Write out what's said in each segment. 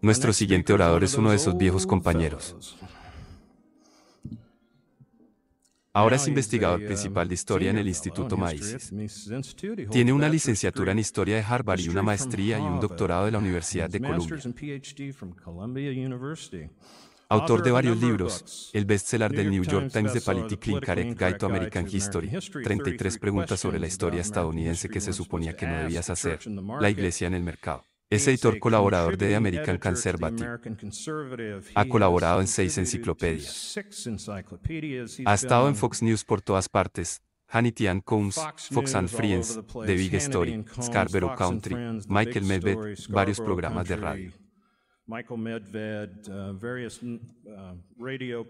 Nuestro siguiente orador es uno de esos viejos compañeros. Ahora es investigador principal de um, historia en el Instituto Maíz. Tiene una licenciatura en historia de Harvard y una maestría y un doctorado de la Universidad de Columbia. Autor de varios libros, el bestseller del New York Times de Political Incorrect Guide to American History, 33 preguntas sobre la historia estadounidense que se suponía que no debías hacer, la iglesia en el mercado. Es editor colaborador de The American Conservative. Ha colaborado en seis enciclopedias. Ha estado en Fox News por todas partes, Hannity and Combs, Fox and Friends, The Big Story, Scarborough Country, Michael Medved, uh, varios programas mm, de uh, radio.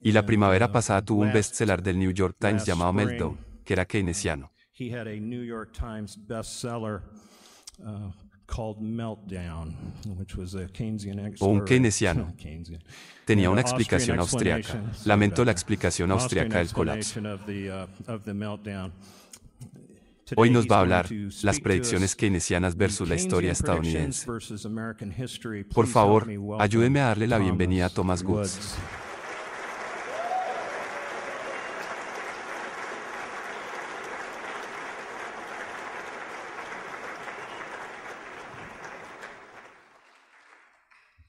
Y la primavera uh, pasada tuvo un bestseller del New York Times llamado Meltdown, que era keynesiano. Uh, o un keynesiano. Tenía una explicación austriaca. Lamento la explicación austriaca del colapso. Uh, Hoy nos va a hablar las predicciones keynesianas versus la historia estadounidense. Por favor, ayúdeme a darle la bienvenida a Thomas Goods.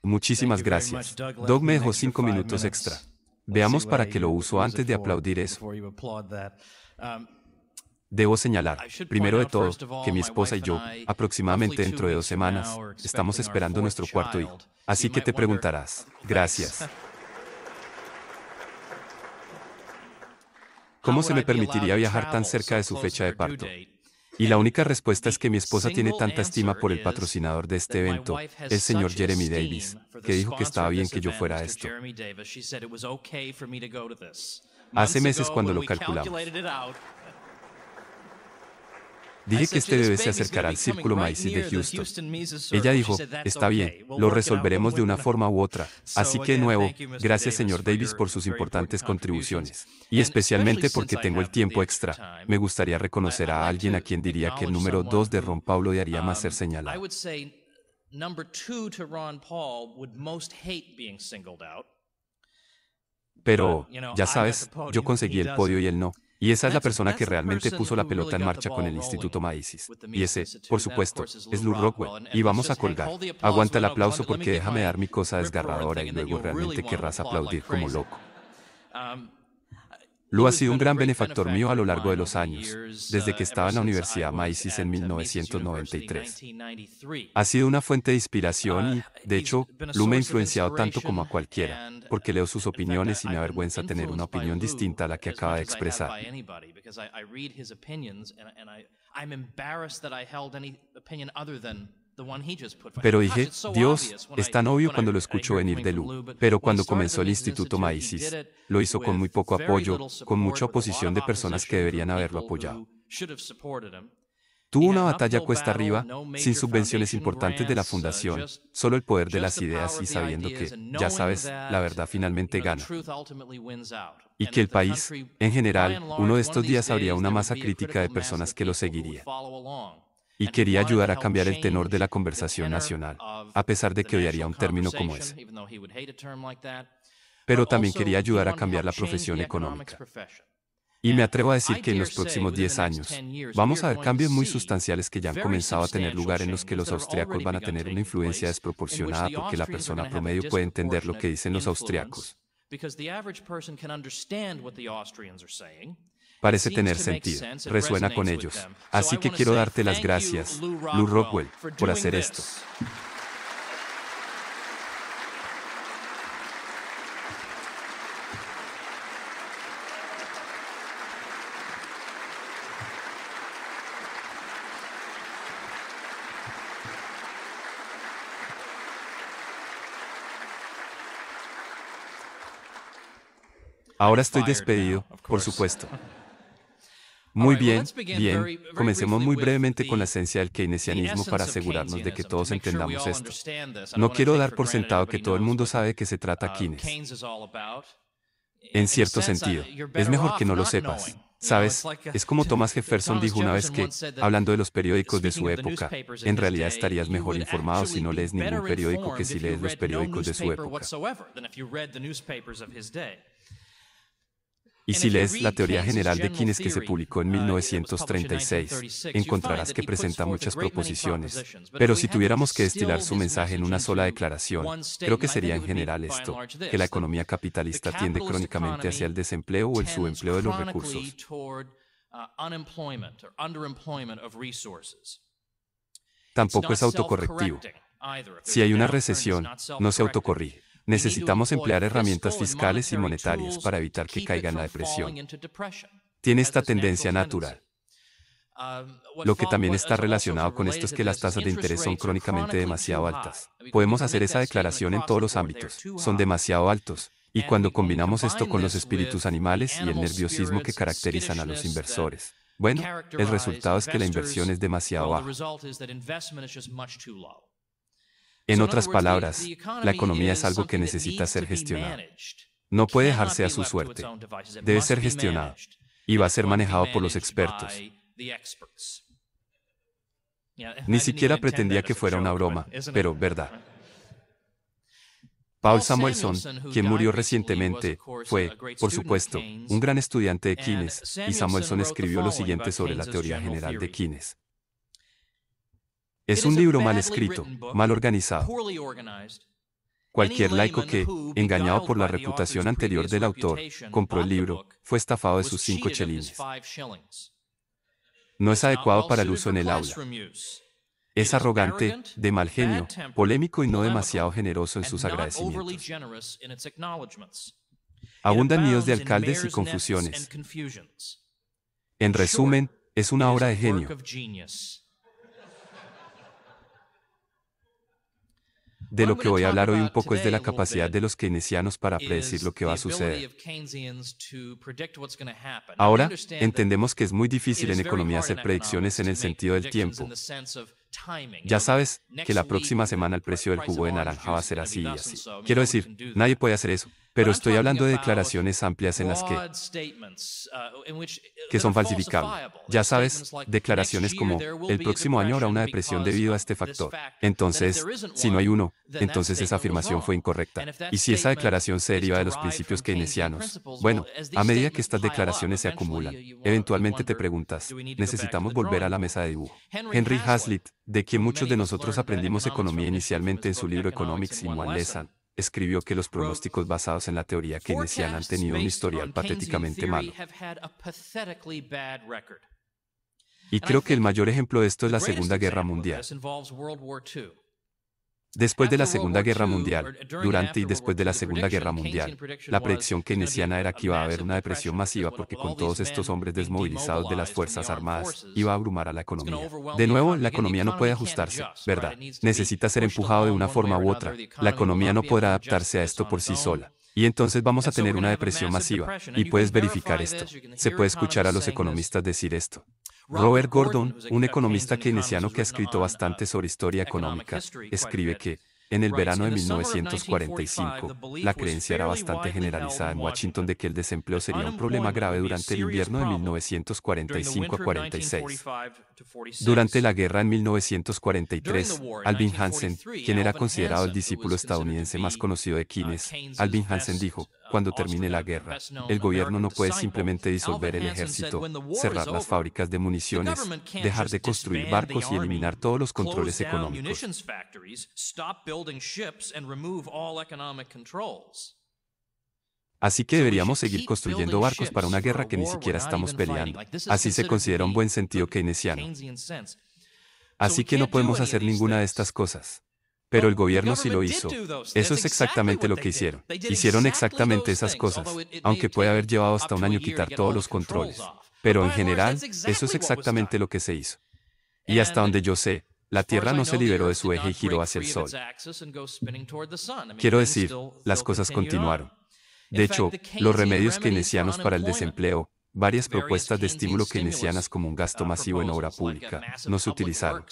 Muchísimas gracias. Doug me dejó cinco minutos extra. Veamos para qué lo uso antes de aplaudir eso. Um, Debo señalar, primero de todo, que mi esposa y yo, aproximadamente dentro de dos semanas, estamos esperando nuestro cuarto hijo. Así que te preguntarás, gracias. ¿Cómo se me permitiría viajar tan cerca de su fecha de parto? Y la única respuesta es que mi esposa tiene tanta estima por el patrocinador de este evento, el señor Jeremy Davis, que dijo que estaba bien que yo fuera a esto. Hace meses cuando lo calculamos. Dije que este debe se acercará al Círculo maízis de Houston. Ella dijo, está bien, lo resolveremos de una forma u otra. Así que de nuevo, gracias señor Davis por sus importantes contribuciones. Y especialmente porque tengo el tiempo extra, me gustaría reconocer a alguien a quien diría que el número dos de Ron Paulo de haría más ser um, señalado. Pero, ya sabes, yo conseguí el podio y él no. Y esa es la persona que realmente puso la pelota en marcha con el Instituto Maísis. Y ese, por supuesto, es Lou Rockwell. Y vamos a colgar. Aguanta el aplauso porque déjame dar mi cosa desgarradora y luego realmente querrás aplaudir como loco. Um, Lu ha sido un gran benefactor mío a lo largo de los años, desde que estaba en la Universidad Mysis en 1993. Ha sido una fuente de inspiración y, de hecho, Lu me ha influenciado tanto como a cualquiera, porque leo sus opiniones y me avergüenza tener una opinión distinta a la que acaba de expresar. Pero dije, Dios, es tan obvio cuando lo escucho venir de Lu. Pero cuando comenzó el Instituto Maísis, lo hizo con muy poco apoyo, con mucha oposición de personas que deberían haberlo apoyado. Tuvo una batalla cuesta arriba, sin subvenciones importantes de la uh, fundación, solo el poder de las ideas y sabiendo que, ya sabes, la verdad finalmente gana. Y que el país, en general, uno de estos días habría una masa crítica de personas que lo seguiría y quería ayudar a cambiar el tenor de la conversación nacional, a pesar de que odiaría un término como ese. Pero también quería ayudar a cambiar la profesión económica. Y me atrevo a decir que en los próximos 10 años vamos a ver cambios muy sustanciales que ya han comenzado a tener lugar en los que los austriacos van a tener una influencia desproporcionada porque la persona promedio puede entender lo que dicen los austriacos parece tener sentido, resuena con ellos. Así que quiero darte las gracias, Lou Rockwell, por hacer esto. Ahora estoy despedido, por supuesto. Muy bien, bien. Comencemos muy brevemente con la esencia del keynesianismo para asegurarnos de que todos entendamos esto. No quiero dar por sentado que todo el mundo sabe que se trata uh, Keynes. En cierto uh, sentido, es mejor que no lo sepas. Sabes, uh, es como Thomas Jefferson dijo una vez que, hablando de los periódicos de su época, en realidad estarías mejor informado si no lees ningún periódico que si lees los periódicos de su época. Y si lees la teoría general de Keynes que se publicó en 1936, uh, encontrarás que presenta muchas proposiciones. Pero si tuviéramos que destilar su mensaje en una sola declaración, creo que sería en general esto, que la economía capitalista tiende crónicamente hacia el desempleo o el subempleo de los recursos. Uh, Tampoco es autocorrectivo. Si hay una recesión, no se autocorrige. Necesitamos emplear herramientas fiscales y monetarias para evitar que caiga en la depresión. Tiene esta tendencia natural. Um, Lo que también está relacionado con esto es que las tasas de interés son crónicamente demasiado altas. Podemos hacer esa declaración en todos los ámbitos. Son demasiado altos. Y cuando combinamos esto con los espíritus animales y el nerviosismo que caracterizan a los inversores, bueno, el resultado es que la inversión es demasiado baja. En otras palabras, la economía es algo que necesita ser gestionado. No puede dejarse a su suerte. Debe ser gestionado y va a ser manejado por los expertos. Ni siquiera pretendía que fuera una broma, pero verdad. Paul Samuelson, quien murió recientemente, fue, por supuesto, un gran estudiante de Keynes, y Samuelson escribió lo siguiente sobre la teoría general de Keynes. Es un libro mal escrito, mal organizado. Cualquier laico que, engañado por la reputación anterior del autor, compró el libro, fue estafado de sus cinco chelines. No es adecuado para el uso en el aula. Es arrogante, de mal genio, polémico y no demasiado generoso en sus agradecimientos. Abundan nidos de alcaldes y confusiones. En resumen, es una obra de genio. De lo que voy a hablar hoy un poco es de la capacidad de los keynesianos para predecir lo que va a suceder. Ahora, entendemos que es muy difícil en economía hacer predicciones en el sentido del tiempo. Ya sabes que la próxima semana el precio del jugo de naranja va a ser así y así. Quiero decir, nadie puede hacer eso. Pero estoy hablando de declaraciones amplias en las que, uh, uh, que son falsificables. Ya sabes, declaraciones como, el próximo año habrá una depresión debido a este factor. Entonces, si no hay uno, entonces esa afirmación fue incorrecta. Y si esa declaración se deriva de los principios keynesianos, bueno, a medida que estas declaraciones se acumulan, eventualmente te preguntas, necesitamos volver a la mesa de dibujo. Henry Hazlitt, de quien muchos de nosotros aprendimos economía inicialmente en su libro Economics y Moan escribió que los pronósticos basados en la teoría keynesiana han tenido un historial patéticamente malo. Y creo que el mayor ejemplo de esto es la Segunda Guerra Mundial. Después de la Segunda Guerra Mundial, durante y después de la Segunda Guerra Mundial, la predicción keynesiana era que iba a haber una depresión masiva porque con todos estos hombres desmovilizados de las Fuerzas Armadas, iba a abrumar a la economía. De nuevo, la economía no puede ajustarse, ¿verdad? Necesita ser empujado de una forma u otra. La economía no podrá adaptarse a esto por sí sola. Y entonces vamos a tener una depresión masiva. Y puedes verificar esto. Se puede escuchar a los economistas decir esto. Robert Gordon, un economista keynesiano que ha escrito bastante sobre historia económica, escribe que, en el verano de 1945, la creencia era bastante generalizada en Washington de que el desempleo sería un problema grave durante el invierno de 1945 a 46. Durante la guerra en 1943, Alvin Hansen, quien era considerado el discípulo estadounidense más conocido de Keynes, Alvin Hansen dijo, cuando termine la guerra, el gobierno no puede simplemente disolver el ejército, cerrar las fábricas de municiones, dejar de construir barcos y eliminar todos los controles económicos. Así que deberíamos seguir construyendo barcos para una guerra que ni siquiera estamos peleando. Así se considera un buen sentido keynesiano. Así que no podemos hacer ninguna de estas cosas. Pero el gobierno sí lo hizo. Eso es exactamente lo que hicieron. Hicieron exactamente esas cosas, aunque puede haber llevado hasta un año quitar todos los controles. Pero en general, eso es exactamente lo que se hizo. Y hasta donde yo sé, la Tierra no se liberó de su eje y giró hacia el Sol. Quiero decir, las cosas continuaron. De hecho, los remedios keynesianos para el desempleo, varias propuestas de estímulo keynesianas como un gasto uh, masivo en obra pública, no se utilizaron.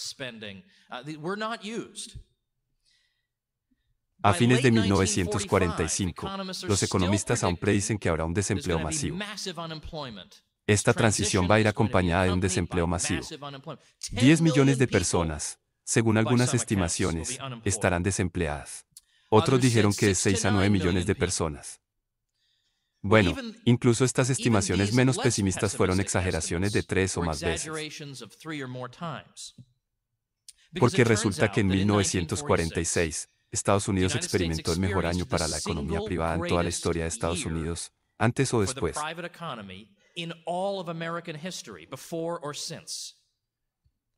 A fines de 1945, los economistas aún predicen que habrá un desempleo masivo. Esta transición va a ir acompañada de un desempleo masivo. 10 millones de personas, según algunas estimaciones, estarán desempleadas. Otros dijeron que es 6 a 9 millones de personas. Bueno, incluso estas estimaciones menos pesimistas fueron exageraciones de tres o más veces. Porque resulta que en 1946, Estados Unidos experimentó el mejor año para la economía privada en toda la historia de Estados Unidos, antes o después.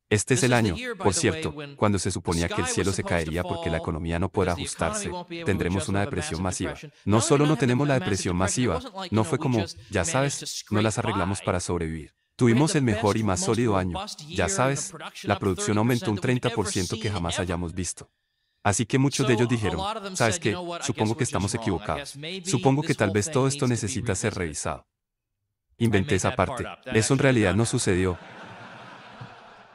Este es el año, por cierto, cuando se suponía que el cielo se caería porque la economía no podrá ajustarse, tendremos una depresión masiva. No solo no tenemos la depresión masiva, no fue como, ya sabes, no las arreglamos para sobrevivir. Tuvimos el mejor y más sólido año. Ya sabes, la producción aumentó un 30% que jamás hayamos visto. Así que muchos de ellos dijeron, ¿sabes qué? Supongo que estamos equivocados. Supongo que tal vez todo esto necesita ser revisado. Inventé esa parte. Eso en realidad no sucedió.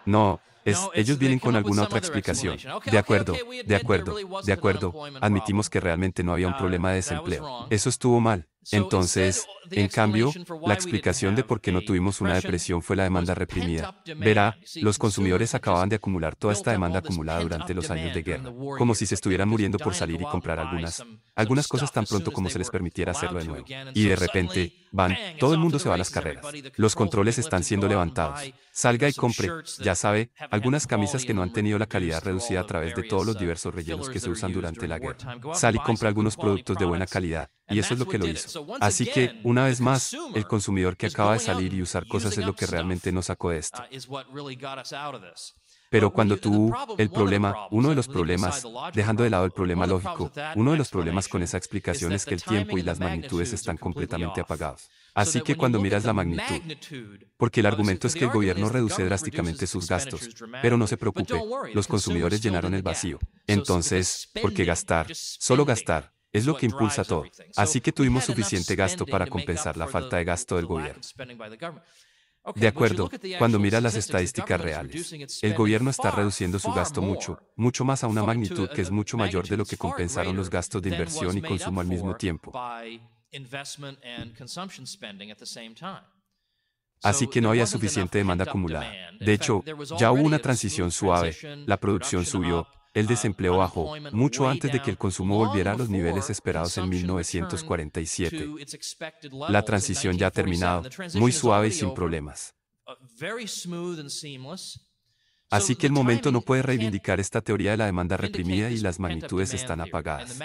No, es, ellos vienen con alguna otra explicación. De acuerdo, de acuerdo, de acuerdo. Admitimos que realmente no había un uh, problema de desempleo. Eso estuvo mal. Entonces, en cambio, la explicación de por qué no tuvimos una depresión fue la demanda reprimida. Verá, los consumidores acababan de acumular toda esta demanda acumulada durante los años de guerra, como si se estuvieran muriendo por salir y comprar algunas, algunas cosas tan pronto como se les permitiera hacerlo de nuevo. Y de repente, van, todo el mundo se va a las carreras. Los controles están siendo levantados. Salga y compre, ya sabe, algunas camisas que no han tenido la calidad reducida a través de todos los uh, diversos rellenos que se usan durante la guerra. Sal y compra algunos productos de buena calidad y eso es lo que lo hizo. Así que, una vez más, el consumidor que acaba de salir y usar cosas es lo que realmente nos sacó de esto. Pero cuando tú, el problema, uno de los problemas, dejando de lado el problema lógico, uno de los problemas con esa explicación es que el tiempo y las magnitudes están completamente apagados. Así que cuando miras la magnitud, porque el argumento es que el gobierno reduce drásticamente sus gastos, pero no se preocupe, los consumidores llenaron el vacío. Entonces, ¿por qué gastar? Solo gastar es lo que impulsa todo. Así que tuvimos suficiente gasto para compensar la falta de gasto del gobierno. De acuerdo, cuando mira las estadísticas reales, el gobierno está reduciendo su gasto mucho, mucho más a una magnitud que es mucho mayor de lo que compensaron los gastos de inversión y consumo al mismo tiempo. Así que no había suficiente demanda acumulada. De hecho, ya hubo una transición suave, la producción subió, el desempleo bajó mucho antes de que el consumo volviera a los niveles esperados en 1947. La transición ya ha terminado, muy suave y sin problemas. Así que el momento no puede reivindicar esta teoría de la demanda reprimida y las magnitudes están apagadas.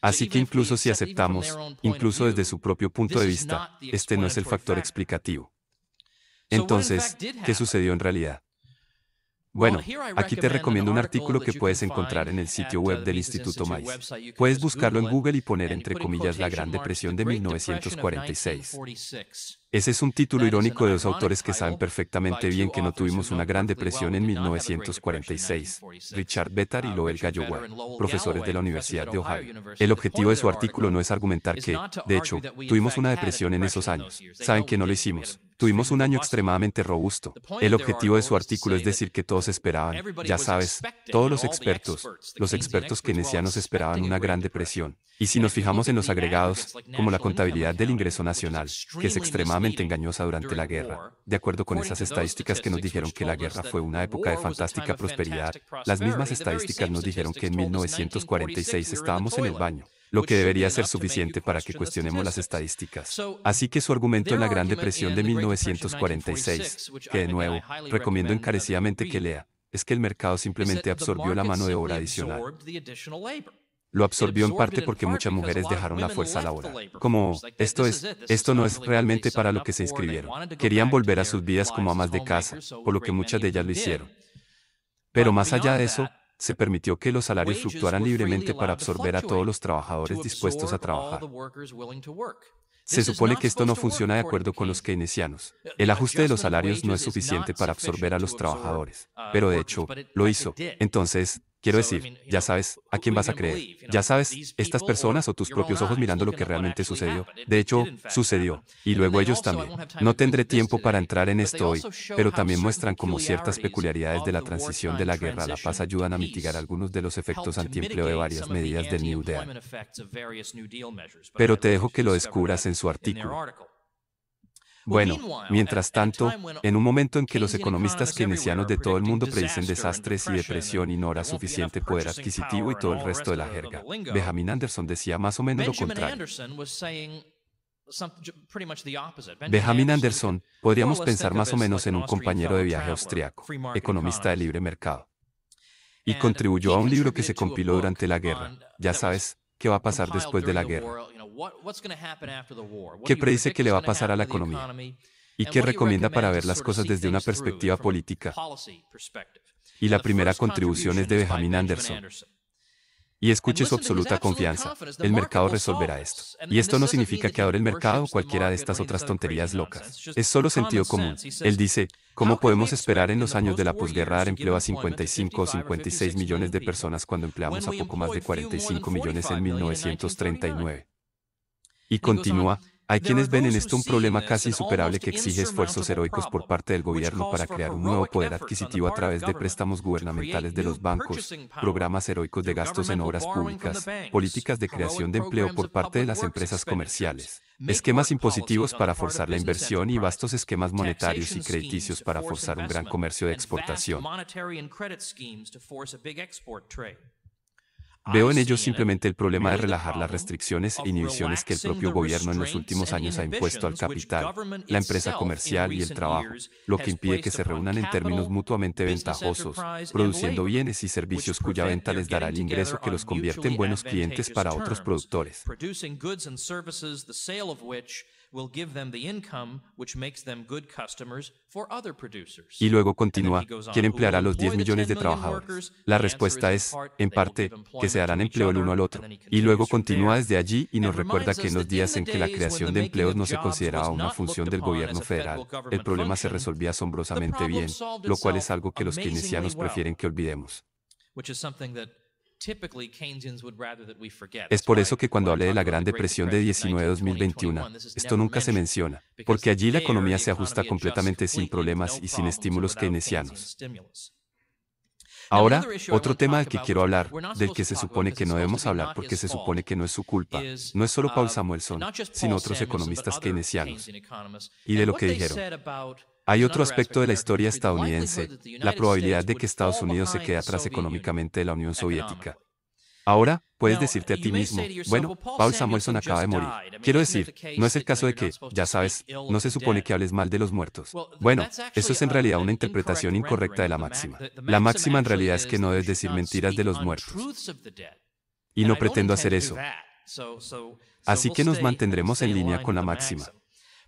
Así que incluso si aceptamos, incluso desde su propio punto de vista, este no es el factor explicativo. Entonces, ¿qué sucedió en realidad? Bueno, aquí te recomiendo un artículo que puedes encontrar en el sitio uh, web del Instituto MICE. Puedes buscarlo en Google y poner entre comillas la Gran Depresión de 1946. Ese es un título irónico de dos autores que saben perfectamente bien que no tuvimos una gran depresión en 1946, Richard Betar y uh, Lowell Galloway, profesores de la Universidad de Ohio. El objetivo de su artículo no es argumentar que, de hecho, tuvimos una depresión en esos años. Saben que no lo hicimos. Tuvimos un año extremadamente robusto. El objetivo de su artículo es decir que todos esperaban, ya sabes, todos los expertos, los expertos keynesianos esperaban una gran depresión. Y si nos fijamos en los agregados, como la contabilidad del ingreso nacional, que es extremadamente engañosa durante la guerra. De acuerdo con esas estadísticas que nos dijeron que la guerra fue una época de fantástica prosperidad, las mismas estadísticas nos dijeron que en 1946 estábamos en el baño lo que debería ser suficiente para que cuestionemos las estadísticas. Así que su argumento en la Gran Depresión de 1946, que de nuevo, recomiendo encarecidamente que lea, es que el mercado simplemente absorbió la mano de obra adicional lo absorbió en parte porque muchas mujeres dejaron la fuerza laboral. Como, esto es, esto no es realmente para lo que se inscribieron. Querían volver a sus vidas como amas de casa, por lo que muchas de ellas lo hicieron. Pero más allá de eso, se permitió que los salarios fluctuaran libremente para absorber a todos los trabajadores dispuestos a trabajar. Se supone que esto no funciona de acuerdo con los keynesianos. Uh, El ajuste de los salarios no es suficiente para absorber a los trabajadores, uh, pero de hecho, lo hizo. Entonces, Quiero decir, ya sabes a quién vas a creer. Ya sabes, estas personas o tus propios ojos mirando lo que realmente sucedió. De hecho, sucedió. Y luego ellos también. No tendré tiempo para entrar en esto hoy, pero también muestran cómo ciertas peculiaridades de la transición de la guerra a la paz ayudan a mitigar algunos de los efectos antiempleo de varias medidas del New Deal. Pero te dejo que lo descubras en su artículo. Bueno, mientras tanto, en un momento en que los economistas keynesianos de todo el mundo predicen desastres y depresión y no hará suficiente poder adquisitivo y todo el resto de la jerga, Benjamin Anderson decía más o menos lo contrario. Benjamin Anderson, podríamos pensar más o menos en un compañero de viaje austriaco, economista de libre mercado, y contribuyó a un libro que se compiló durante la guerra, ya sabes, qué va a pasar después de la guerra. ¿Qué predice que le va a pasar a la economía? ¿Y qué recomienda para ver las cosas desde una perspectiva política? Y la primera contribución es de Benjamin Anderson. Y escuche su absoluta confianza. El mercado resolverá esto. Y esto no significa que ahora el mercado o cualquiera de estas otras tonterías locas. Es solo sentido común. Él dice, ¿cómo podemos esperar en los años de la posguerra dar empleo a 55 o 56 millones de personas cuando empleamos a poco más de 45 millones en 1939? Y continúa, hay quienes ven en esto un problema casi insuperable que exige esfuerzos heroicos por parte del gobierno para crear un nuevo poder adquisitivo a través de préstamos gubernamentales de los bancos, programas heroicos de gastos en obras públicas, políticas de creación de empleo por parte de las empresas comerciales, esquemas impositivos para forzar la inversión y vastos esquemas monetarios y crediticios para forzar un gran comercio de exportación. Veo en ellos simplemente el problema de relajar las restricciones e inhibiciones que el propio gobierno en los últimos años ha impuesto al capital, la empresa comercial y el trabajo, lo que impide que se reúnan en términos mutuamente ventajosos, produciendo bienes y servicios cuya venta les dará el ingreso que los convierte en buenos clientes para otros productores. Y luego continúa, ¿quién empleará los 10 millones de trabajadores? La respuesta es, en parte, que se darán empleo el uno al otro. Y luego continúa desde allí y nos recuerda que en los días en que la creación de empleos no se consideraba una función del gobierno federal, el problema se resolvía asombrosamente bien, lo cual es algo que los keynesianos prefieren que olvidemos. Es por eso que cuando hablé de la Gran Depresión de 19-2021, esto nunca se menciona, porque allí la economía se ajusta completamente sin problemas y sin estímulos keynesianos. Ahora, otro tema del que quiero hablar, del que se supone que no debemos hablar porque se supone que no es su culpa, no es solo Paul um, Samuelson, sino otros economistas keynesianos, y de lo que dijeron. Hay otro aspecto de la historia estadounidense, la probabilidad de que Estados Unidos se quede atrás económicamente de la Unión Soviética. Ahora, puedes decirte a ti mismo, bueno, Paul Samuelson acaba de morir. Quiero decir, no es el caso de que, ya sabes, no se supone que hables mal de los muertos. Bueno, eso es en realidad una interpretación incorrecta de la máxima. La máxima en realidad es que no debes decir mentiras de los muertos. Y no pretendo hacer eso. Así que nos mantendremos en línea con la máxima.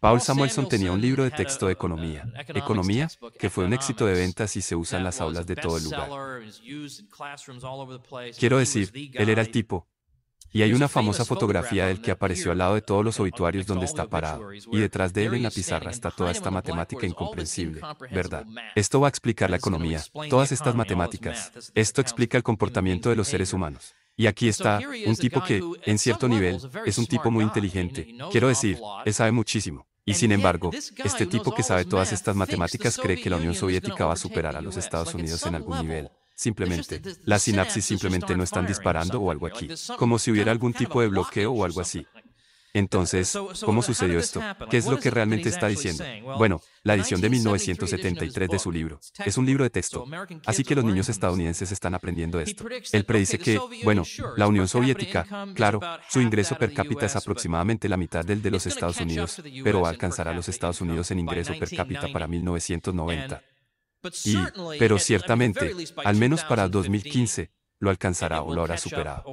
Paul Samuelson tenía un libro de texto de economía, uh, Economía, que fue un éxito de ventas y se usa en las aulas de todo el lugar. Quiero decir, él era el tipo. Y hay una famosa fotografía del que apareció al lado de todos los obituarios donde está parado, y detrás de él en la pizarra está toda esta matemática incomprensible, ¿verdad? Esto va a explicar la economía, todas estas matemáticas, esto explica el comportamiento de los seres humanos. Y aquí está, un tipo que, en cierto nivel, es un tipo muy inteligente. Quiero decir, él sabe muchísimo. Y sin embargo, este tipo que sabe todas estas matemáticas cree que la Unión Soviética va a superar a los Estados Unidos en algún nivel. Simplemente, las sinapsis simplemente no están disparando o algo aquí, como si hubiera algún tipo de bloqueo o algo así. Entonces, ¿cómo sucedió esto? ¿Qué es lo que realmente está diciendo? Bueno, la edición de 1973 de su libro es un libro de texto, así que los niños estadounidenses están aprendiendo esto. Él predice que, bueno, la Unión Soviética, claro, su ingreso per cápita es aproximadamente la mitad del de los Estados Unidos, pero alcanzará a los Estados Unidos en ingreso per cápita para 1990. Y, pero ciertamente, al menos para 2015, lo alcanzará o lo habrá superado.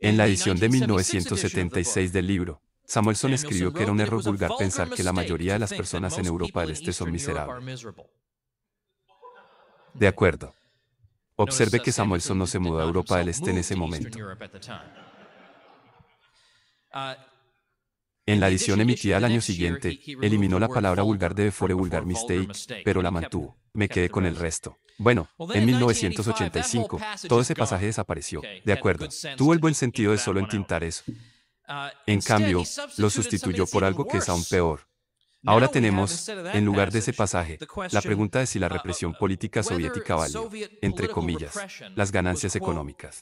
En la edición de 1976 del libro, Samuelson escribió que era un error vulgar pensar que la mayoría de las personas en Europa del Este son miserables. De acuerdo. Observe que Samuelson no se mudó a Europa del Este en ese momento. Uh, en la edición emitida al año siguiente, eliminó la palabra vulgar de Before Vulgar Mistake, pero la mantuvo. Me quedé con el resto. Bueno, en 1985, todo ese pasaje desapareció. De acuerdo, tuvo el buen sentido de solo entintar eso. Uh, en cambio, lo sustituyó por algo que es aún peor. Ahora tenemos, en lugar de ese pasaje, la pregunta de si la represión política soviética valió, entre comillas, las ganancias económicas.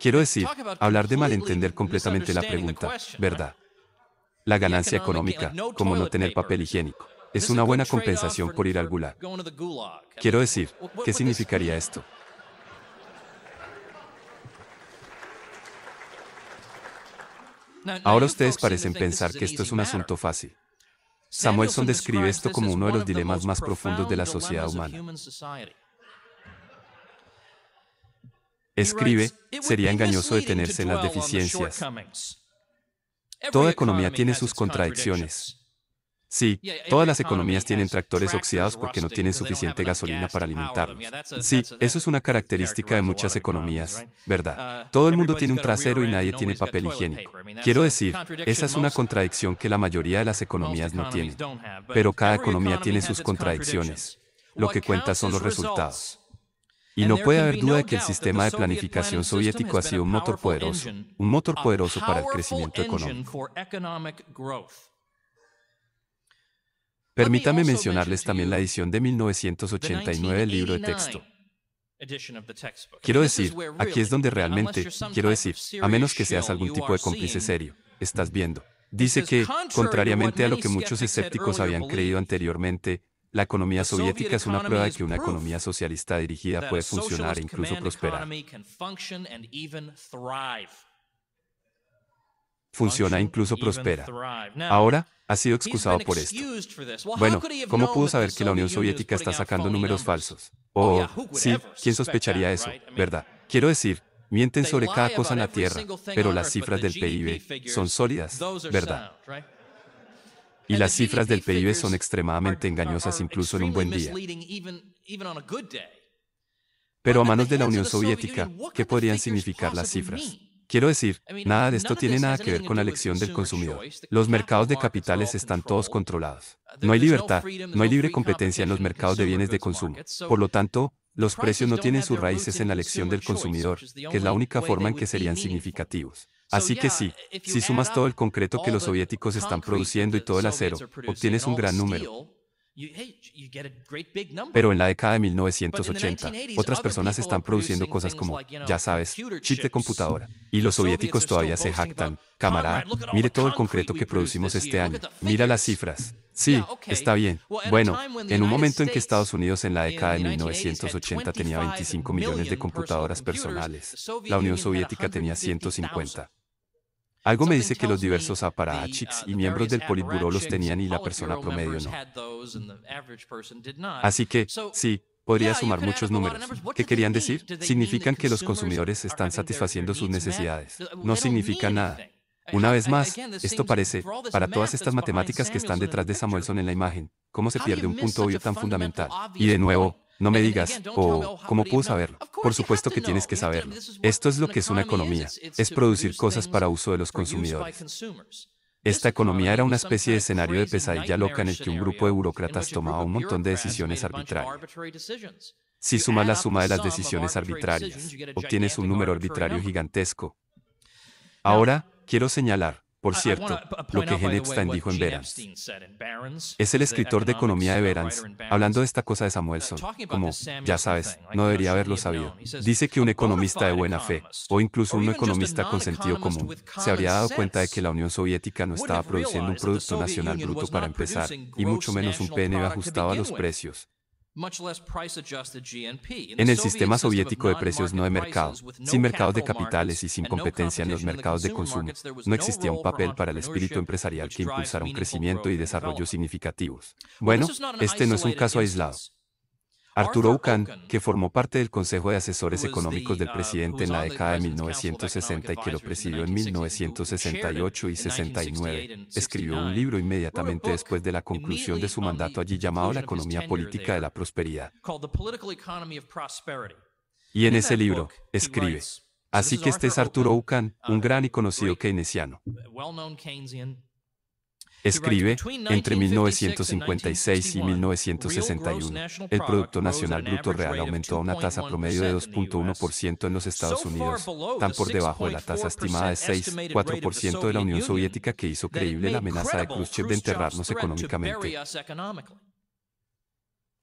Quiero decir, hablar de malentender completamente la pregunta, ¿verdad? La ganancia económica, como no tener papel higiénico, es una buena compensación por ir al gulag. Quiero decir, ¿qué significaría esto? Ahora ustedes parecen pensar que esto es un asunto fácil. Samuelson describe esto como uno de los dilemas más profundos de la sociedad humana. Escribe, sería engañoso detenerse en las deficiencias, Toda economía tiene sus contradicciones. Sí, todas las economías tienen tractores oxidados porque no tienen suficiente gasolina para alimentarlos. Sí, eso es una característica de muchas economías, ¿verdad? Uh, Todo el mundo tiene un trasero y nadie tiene papel higiénico. Quiero decir, esa es una contradicción que la mayoría de las economías no tienen. Pero cada economía tiene sus contradicciones. Lo que cuenta son los resultados. Y no puede haber duda de que el sistema de planificación soviético ha sido un motor poderoso, un motor poderoso para el crecimiento económico. Permítame mencionarles también la edición de 1989 del libro de texto. Quiero decir, aquí es donde realmente, quiero decir, a menos que seas algún tipo de cómplice serio, estás viendo. Dice que, contrariamente a lo que muchos escépticos habían creído anteriormente, la economía soviética es una prueba de que una economía socialista dirigida puede funcionar e incluso prosperar. Funciona e incluso prospera. Ahora, ha sido excusado por esto. Bueno, ¿cómo pudo saber que la Unión Soviética está sacando números falsos? Oh, oh sí, ¿quién sospecharía eso? ¿Verdad? Quiero decir, mienten sobre cada cosa en la Tierra, pero las cifras del e PIB son sólidas, ¿verdad? Y las cifras del PIB son extremadamente engañosas incluso en un buen día. Pero a manos de la Unión Soviética, ¿qué podrían significar las cifras? Quiero decir, nada de esto tiene nada que ver con la elección del consumidor. Los mercados de capitales están todos controlados. No hay libertad, no hay libre competencia en los mercados de bienes de consumo. Por lo tanto, los precios no tienen sus raíces en la elección del consumidor, que es la única forma en que serían significativos. Así que sí, si sumas todo el concreto que los soviéticos están produciendo y todo el acero, obtienes un gran número. Pero en la década de 1980, otras personas están produciendo cosas como, ya sabes, chip de computadora. Y los soviéticos todavía se jactan. Camarada, mire todo el concreto que producimos este año. Mira las cifras. Sí, está bien. Bueno, en un momento en que Estados Unidos en la década de 1980 tenía 25 millones de computadoras personales, la Unión Soviética tenía 150. Algo me dice que los diversos aparatchiks uh, y miembros del Politburo los tenían y la persona promedio no. Así que, sí, podría sumar muchos números. ¿Qué querían decir? Significan que los consumidores están satisfaciendo sus necesidades. No significa nada. Una vez más, esto parece, para todas estas matemáticas que están detrás de Samuelson en la imagen, cómo se pierde un punto obvio tan fundamental. Y de nuevo, no me digas, oh, ¿cómo puedo saberlo? Por supuesto que tienes que saberlo. Esto es lo que es una economía, es producir cosas para uso de los consumidores. Esta economía era una especie de escenario de pesadilla loca en el que un grupo de burócratas tomaba un montón de decisiones arbitrarias. Si sumas la suma de las decisiones arbitrarias, obtienes un número arbitrario gigantesco. Ahora, quiero señalar, por cierto, lo que Gen dijo en Behrens, es el escritor de Economía de Behrens, hablando de esta cosa de Samuelson, uh, como, ya sabes, no debería haberlo sabido. Dice que un economista de buena fe, o incluso un economista con sentido común, se habría dado cuenta de que la Unión Soviética no estaba produciendo un Producto Nacional Bruto para empezar, y mucho menos un PNB ajustado a los precios, en el sistema soviético de precios no de mercado, sin mercados de capitales y sin competencia en los mercados de consumo, no existía un papel para el espíritu empresarial que impulsara un crecimiento y desarrollo significativos. Bueno, este no es un caso aislado. Arturo Ucán, que formó parte del Consejo de Asesores Económicos del uh, presidente en la década de 1960 y que lo presidió en 1968 y 69, escribió un libro inmediatamente después de la conclusión de su mandato allí llamado La economía política de la prosperidad. Y en ese libro, escribe. Así que este es Arturo Ucán, un uh, gran y conocido keynesiano. Uh, Escribe, entre 1956 y 1961, el Producto Nacional Bruto Real aumentó a una tasa promedio de 2.1% en los Estados Unidos, tan por debajo de la tasa estimada de 6.4% de la Unión Soviética que hizo creíble la amenaza de Khrushchev de enterrarnos económicamente.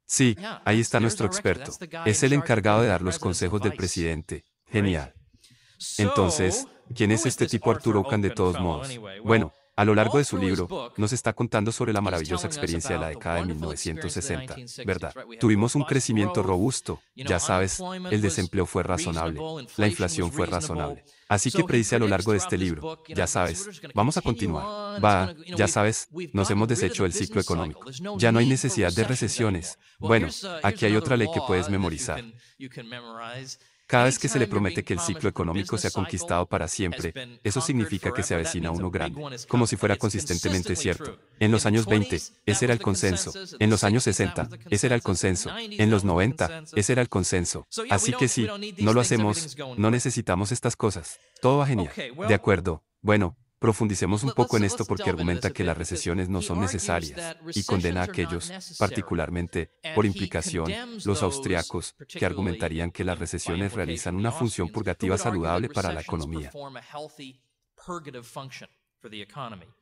Sí, ahí está nuestro experto. Es el encargado de dar los consejos del presidente. Genial. Entonces, ¿quién es este tipo Arturo Ocan de todos modos? Bueno, a lo largo de su libro, nos está contando sobre la maravillosa experiencia de la década de 1960, ¿verdad? Tuvimos un crecimiento robusto, ya sabes, el desempleo fue razonable, la inflación fue razonable. Así que predice a lo largo de este libro, ya sabes, vamos a continuar. Va, ya sabes, nos hemos deshecho del ciclo económico. Ya no hay necesidad de recesiones. Bueno, aquí hay otra ley que puedes memorizar. Cada vez que se le promete que el ciclo económico se ha conquistado para siempre, eso significa que se avecina uno grande, como si fuera consistentemente cierto. En los años 20, ese era el consenso. En los años 60, ese era el consenso. En los 90, ese era el consenso. Así que sí, no lo hacemos, no necesitamos estas cosas. Todo va genial. De acuerdo. Bueno, Profundicemos un poco en esto porque argumenta que las recesiones no son necesarias y condena a aquellos, particularmente, por implicación, los austriacos, que argumentarían que las recesiones realizan una función purgativa saludable para la economía.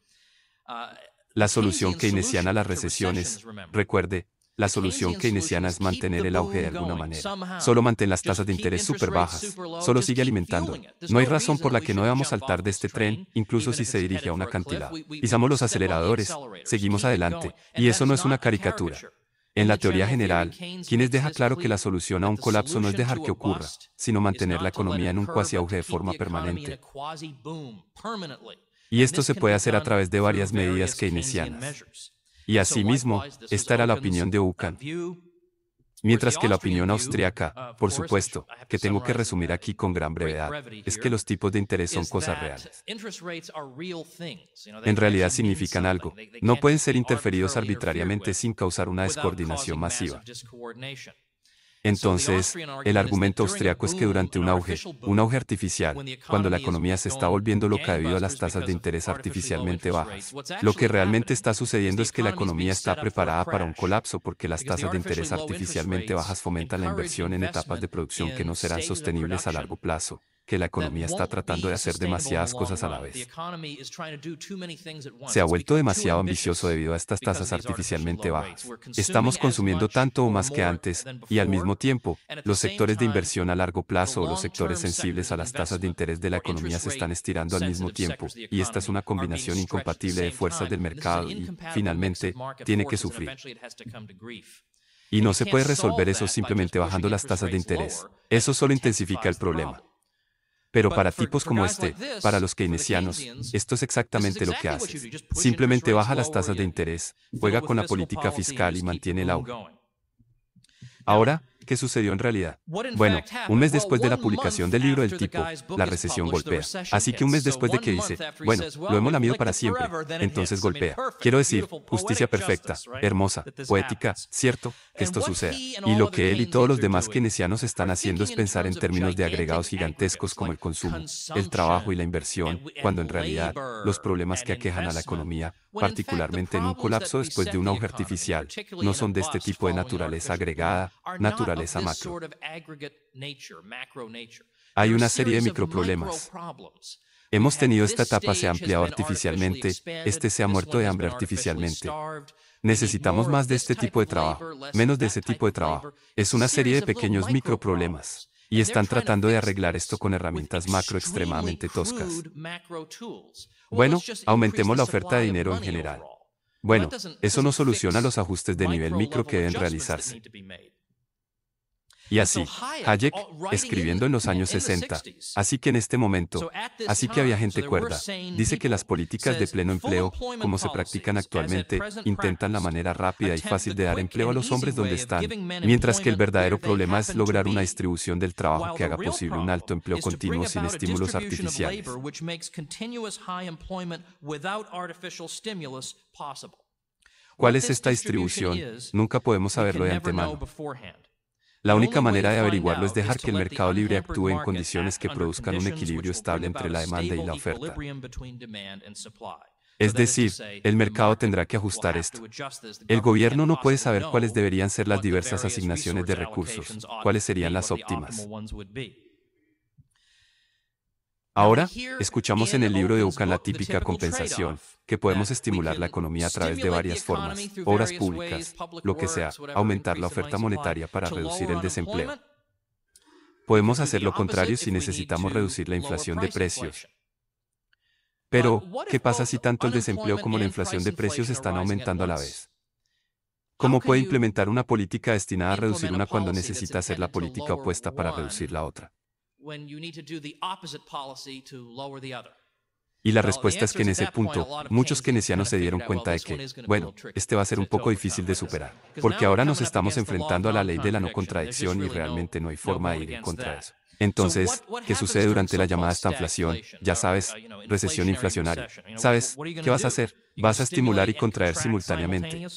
Uh, la solución que inician a las recesiones, recuerde, la solución keynesiana es mantener el auge de alguna manera. Solo mantén las tasas de interés súper bajas. Solo sigue alimentando. No hay razón por la que no debamos saltar de este tren, incluso si se dirige a una cantidad. Pisamos los aceleradores, seguimos adelante. Y eso no es una caricatura. En la teoría general, quienes deja claro que la solución a un colapso no es dejar que ocurra, sino mantener la economía en un cuasi auge de forma permanente. Y esto se puede hacer a través de varias medidas keynesianas. Y así mismo, asimismo, era la opinión de UCAN. Mientras que la opinión austriaca, por supuesto, que tengo que resumir aquí con gran brevedad, es que los tipos de interés son cosas reales. En realidad significan algo. No pueden ser interferidos arbitrariamente sin causar una descoordinación masiva. Entonces, el argumento austriaco es que durante un auge, un auge artificial, cuando la economía se está volviendo loca debido a las tasas de interés artificialmente bajas, lo que realmente está sucediendo es que la economía está preparada para un colapso porque las tasas de interés artificialmente bajas fomentan la inversión en etapas de producción que no serán sostenibles a largo plazo que la economía está tratando de hacer demasiadas cosas a la vez. Se ha vuelto demasiado ambicioso debido a estas tasas artificialmente bajas. Estamos consumiendo tanto o más que antes, y al mismo tiempo, los sectores de inversión a largo plazo o los sectores sensibles a las tasas de interés de la economía se están estirando al mismo tiempo, y esta es una combinación incompatible de fuerzas del mercado y, finalmente, tiene que sufrir. Y no se puede resolver eso simplemente bajando las tasas de interés. Eso solo intensifica el problema. Pero para tipos como este, para los keynesianos, esto es exactamente lo que haces. Simplemente baja las tasas de interés, juega con la política fiscal y mantiene el auge. Ahora, ¿Qué sucedió en realidad? Bueno, un mes después de la publicación del libro del tipo, la recesión golpea. Así que un mes después de que dice, bueno, lo hemos lamido para siempre, entonces golpea. Quiero decir, justicia perfecta, hermosa, poética, ¿cierto? Que esto suceda. Y lo que él y todos los demás keynesianos están haciendo es pensar en términos de agregados gigantescos como el consumo, el trabajo y la inversión, cuando en realidad los problemas que aquejan a la economía, particularmente en un colapso después de un auge artificial, no son de este tipo de naturaleza agregada, natural macro. Hay una serie de microproblemas. Hemos tenido esta etapa se ha ampliado artificialmente, este se ha muerto de hambre artificialmente. Necesitamos más de este tipo de trabajo, menos de ese tipo de trabajo. Es una serie de pequeños microproblemas. Y están tratando de arreglar esto con herramientas macro extremadamente toscas. Bueno, aumentemos la oferta de dinero en general. Bueno, eso no soluciona los ajustes de nivel micro que deben realizarse. Y así, Hayek, uh, escribiendo en los años 60, así que en este momento, así que había gente cuerda, dice que las políticas de pleno empleo, como se practican actualmente, intentan la manera rápida y fácil de dar empleo a los hombres donde están, mientras que el verdadero problema es lograr una distribución del trabajo que haga posible un alto empleo continuo sin estímulos artificiales. ¿Cuál es esta distribución? Nunca podemos saberlo de antemano. La única manera de averiguarlo es dejar que el mercado libre actúe en condiciones que produzcan un equilibrio estable entre la demanda y la oferta. Es decir, el mercado tendrá que ajustar esto. El gobierno no puede saber cuáles deberían ser las diversas asignaciones de recursos, cuáles serían las óptimas. Ahora, escuchamos en el libro de Ucan la típica compensación, que podemos estimular la economía a través de varias formas, obras públicas, lo que sea, aumentar la oferta monetaria para reducir el desempleo. Podemos hacer lo contrario si necesitamos reducir la inflación de precios. Pero, ¿qué pasa si tanto el desempleo como la inflación de precios están aumentando a la vez? ¿Cómo puede implementar una política destinada a reducir una cuando necesita hacer la política opuesta para reducir la otra? Y la respuesta es que en ese punto, muchos keynesianos se dieron cuenta de que, bueno, este va a ser un poco difícil de superar, porque ahora nos estamos enfrentando a la ley de la no contradicción y realmente no hay forma de ir en contra de eso. Entonces, ¿qué sucede durante la llamada inflación, uh, Ya sabes, uh, recesión inflacionaria. ¿Sabes? ¿Qué vas a hacer? ¿Vas a estimular y contraer simultáneamente?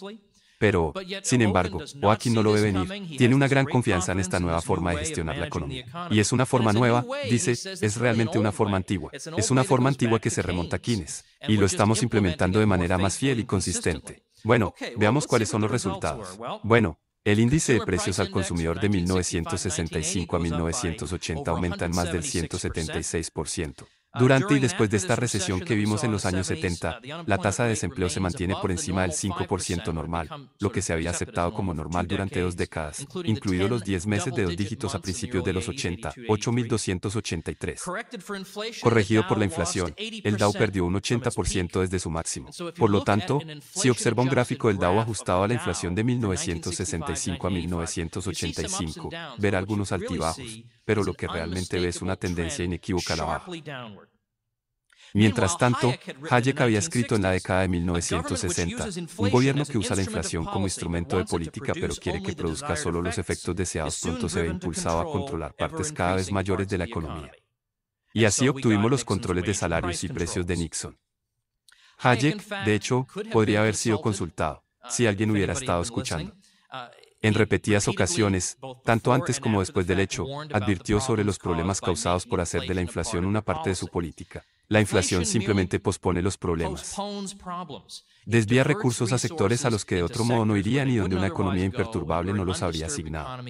Pero, sin embargo, Joaquín no lo ve venir, tiene una gran confianza en esta nueva forma de gestionar la economía. Y es una forma nueva, dice, es realmente una forma antigua. Es una forma antigua que se remonta a Keynes, y lo estamos implementando de manera más fiel y consistente. Bueno, veamos cuáles son los resultados. Bueno, el índice de precios al consumidor de 1965 a 1980 aumenta en más del 176%. Ah, durante y después de esta recesión que vimos en los años 70, la tasa de desempleo se mantiene por encima del 5% normal, lo que se había aceptado como normal durante dos décadas, incluidos los 10 meses de dos dígitos a principios de los 80, 8.283. Corregido por la inflación, el Dow perdió un 80% desde su máximo. Por lo tanto, si observa un gráfico del Dow ajustado a la inflación de 1965 a 1985, verá algunos altibajos, pero lo que realmente ve es una tendencia inequívoca a la baja. Mientras tanto, Hayek había escrito en la década de 1960, un gobierno que usa la inflación como instrumento de política pero quiere que produzca solo los efectos deseados pronto se ve impulsado a controlar partes cada vez mayores de la economía. Y así obtuvimos los controles de salarios y precios de Nixon. Hayek, de hecho, podría haber sido consultado, uh, si alguien hubiera estado escuchando. En repetidas ocasiones, tanto antes como después del hecho, advirtió sobre los problemas causados por hacer de la inflación una parte de su política. La inflación simplemente pospone los problemas. Desvía recursos a sectores a los que de otro modo no irían y donde una economía imperturbable no los habría asignado.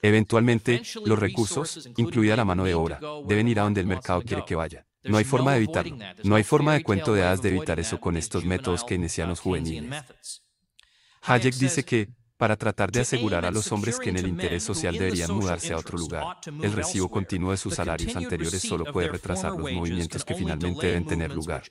Eventualmente, los recursos, incluida la mano de obra, deben ir a donde el mercado quiere que vaya. No hay forma de evitarlo. No hay forma de cuento de hadas de evitar eso con estos métodos keynesianos juveniles. Hayek dice que, para tratar de asegurar a los hombres que en el interés social deberían mudarse a otro lugar. El recibo continuo de sus salarios anteriores solo puede retrasar los movimientos que finalmente deben tener lugar.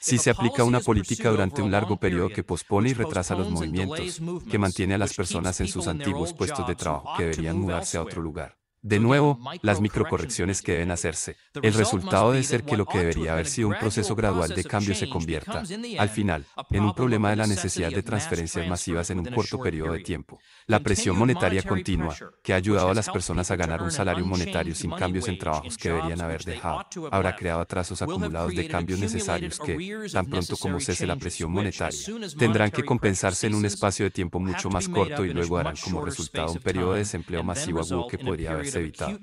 Si se aplica una política durante un largo periodo que pospone y retrasa los movimientos, que mantiene a las personas en sus antiguos puestos de trabajo que deberían mudarse a otro lugar, de nuevo, las microcorrecciones que deben hacerse. El resultado debe ser que lo que debería haber sido un proceso gradual de cambio se convierta, al final, en un problema de la necesidad de transferencias masivas en un corto periodo de tiempo. La presión monetaria continua, que ha ayudado a las personas a ganar un salario monetario sin cambios en trabajos que deberían haber dejado, habrá creado atrasos acumulados de cambios necesarios que, tan pronto como cese la presión monetaria, tendrán que compensarse en un espacio de tiempo mucho más corto y luego harán como resultado un periodo de desempleo masivo agudo que podría haberse evitado.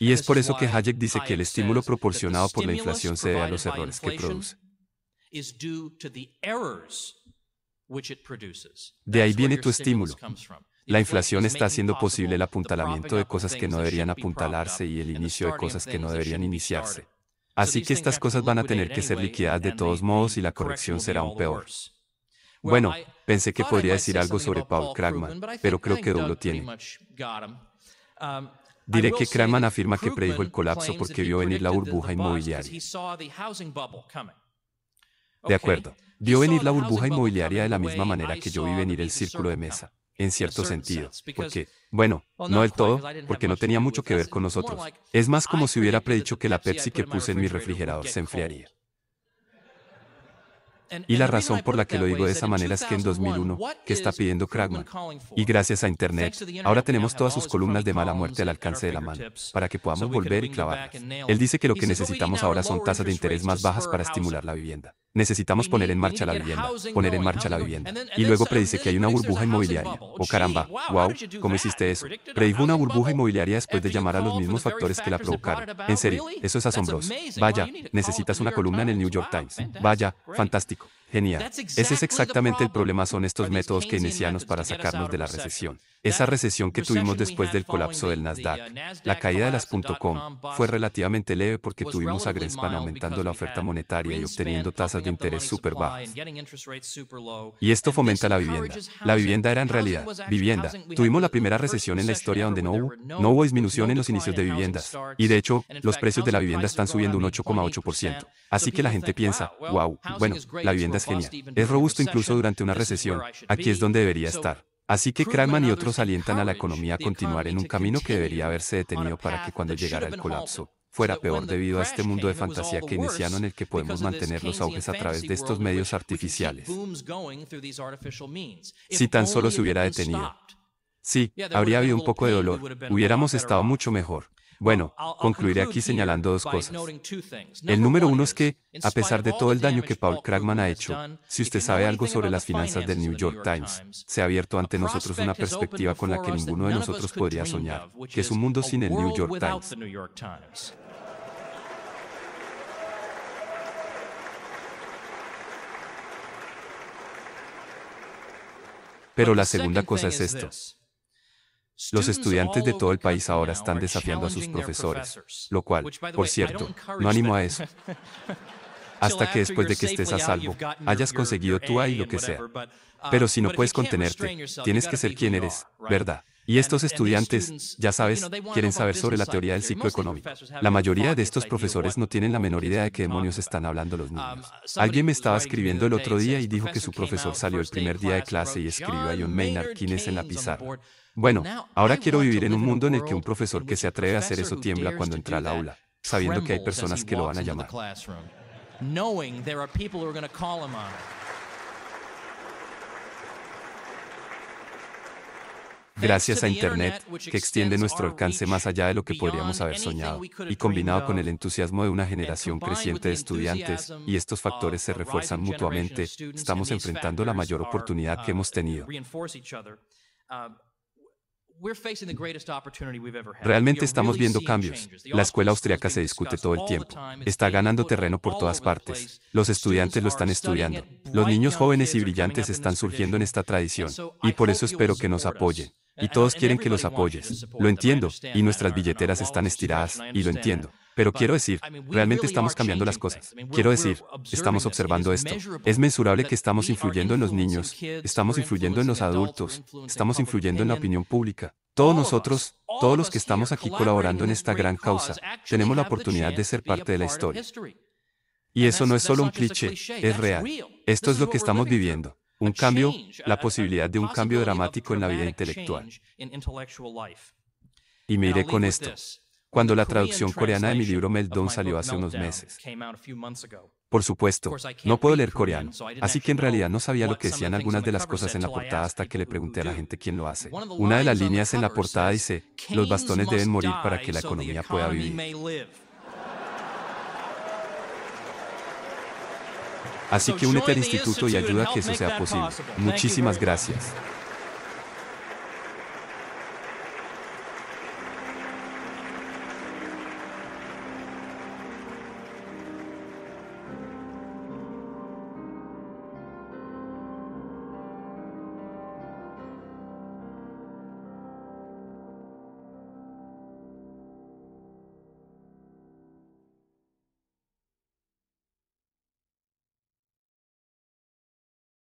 Y es por eso que Hayek dice que el estímulo proporcionado por la inflación se debe a los errores que produce. De ahí viene tu estímulo. La inflación está haciendo posible el apuntalamiento de cosas que no deberían apuntalarse y el inicio de cosas que no deberían iniciarse. Así que estas cosas van a tener que ser liquidadas de todos modos y la corrección será aún peor. Bueno, pensé que podría decir algo sobre Paul Krugman, pero creo que Doug lo tiene. Um, Diré que Krugman afirma que predijo el colapso porque vio venir la burbuja inmobiliaria. De acuerdo. Vio venir la burbuja inmobiliaria de la misma manera que yo vi venir el círculo de mesa, en cierto sentido, porque, bueno, no del todo, porque no tenía mucho que ver con nosotros. Es más como si hubiera predicho que la Pepsi que puse en mi refrigerador se enfriaría. Y la razón por la que lo digo de esa manera es que en 2001, que está pidiendo Kragman? Y gracias a Internet, ahora tenemos todas sus columnas de mala muerte al alcance de la mano, para que podamos volver y clavarlas. Él dice que lo que necesitamos ahora son tasas de interés más bajas para estimular la vivienda necesitamos poner en marcha la vivienda, poner en marcha la vivienda. Y luego predice que hay una burbuja inmobiliaria. Oh caramba, wow, ¿cómo hiciste eso? Predijo una burbuja inmobiliaria después de llamar a los mismos factores que la provocaron. En serio, eso es asombroso. Vaya, necesitas una columna en el New York Times. Vaya, fantástico. Genial. Ese es exactamente el problema, son estos métodos keynesianos para sacarnos de la recesión. Esa recesión que tuvimos después del colapso del uh, Nasdaq, la caída de las .com, fue relativamente leve porque tuvimos a Greenspan aumentando la oferta monetaria y obteniendo tasas de interés súper bajas. Y esto fomenta la vivienda. La vivienda era en realidad vivienda. Tuvimos la primera recesión en la historia donde no hubo, disminución en los inicios de viviendas. Y de hecho, los precios de la vivienda están subiendo un 8,8%. Así que la gente piensa, wow, bueno, la vivienda es robusto incluso durante una recesión. Aquí es donde debería estar. Así que Krugman y otros alientan a la economía a continuar en un camino que debería haberse detenido para que cuando llegara el colapso fuera peor debido a este mundo de fantasía que keynesiano en el que podemos mantener los auges a través de estos medios artificiales. Si tan solo se hubiera detenido. Sí, habría habido un poco de dolor. Hubiéramos estado mucho mejor. Bueno, concluiré aquí señalando dos cosas. El número uno es que, a pesar de todo el daño que Paul Krugman ha hecho, si usted sabe algo sobre las finanzas del New York Times, se ha abierto ante nosotros una perspectiva con la que ninguno de nosotros podría soñar, que es un mundo sin el New York Times. Pero la segunda cosa es esto. Los estudiantes de todo el país ahora están desafiando a sus profesores, lo cual, por cierto, no animo a eso. Hasta que después de que estés a salvo, hayas conseguido tu A y lo que sea. Uh, Pero si no puedes contenerte, tienes que ser quien eres, ¿verdad? Y estos estudiantes, ya sabes, quieren saber sobre la teoría del ciclo económico. La mayoría de estos profesores no tienen la menor idea de qué demonios están hablando los um, niños. Alguien me estaba escribiendo el otro día y dijo que su profesor salió el primer día de clase y escribió a John Maynard Keynes en la pizarra. Bueno, ahora quiero vivir en un mundo en el que un profesor que se atreve a hacer eso tiembla cuando entra al aula, sabiendo que hay personas que lo van a llamar. Gracias a Internet, que extiende nuestro alcance más allá de lo que podríamos haber soñado, y combinado con el entusiasmo de una generación creciente de estudiantes, y estos factores se refuerzan mutuamente, estamos enfrentando la mayor oportunidad que hemos uh, tenido. Realmente estamos viendo cambios. La escuela austriaca se discute todo el tiempo. Está ganando terreno por todas partes. Los estudiantes lo están estudiando. Los niños jóvenes y brillantes están surgiendo en esta tradición. Y por eso espero que nos apoye. Y todos quieren que los apoyes. Lo entiendo. Y nuestras billeteras están estiradas. Y lo entiendo. Pero quiero decir, realmente estamos cambiando las cosas. Quiero decir, estamos observando esto. Es mensurable que estamos influyendo en los niños, estamos influyendo en los adultos, estamos influyendo en la opinión pública. Todos nosotros, todos los que estamos aquí colaborando en esta gran causa, tenemos la oportunidad de ser parte de la historia. Y eso no es solo un cliché, es real. Esto es lo que estamos viviendo. Un cambio, la posibilidad de un cambio dramático en la vida intelectual. Y me iré con esto cuando la traducción coreana de mi libro Meltdown salió hace unos meses. Por supuesto, no puedo leer coreano, así que en realidad no sabía lo que decían algunas de las cosas en la portada hasta que le pregunté a la gente quién lo hace. Una de las líneas en la portada dice, los bastones deben morir para que la economía pueda vivir. Así que únete al instituto y ayuda a que eso sea posible. Muchísimas gracias.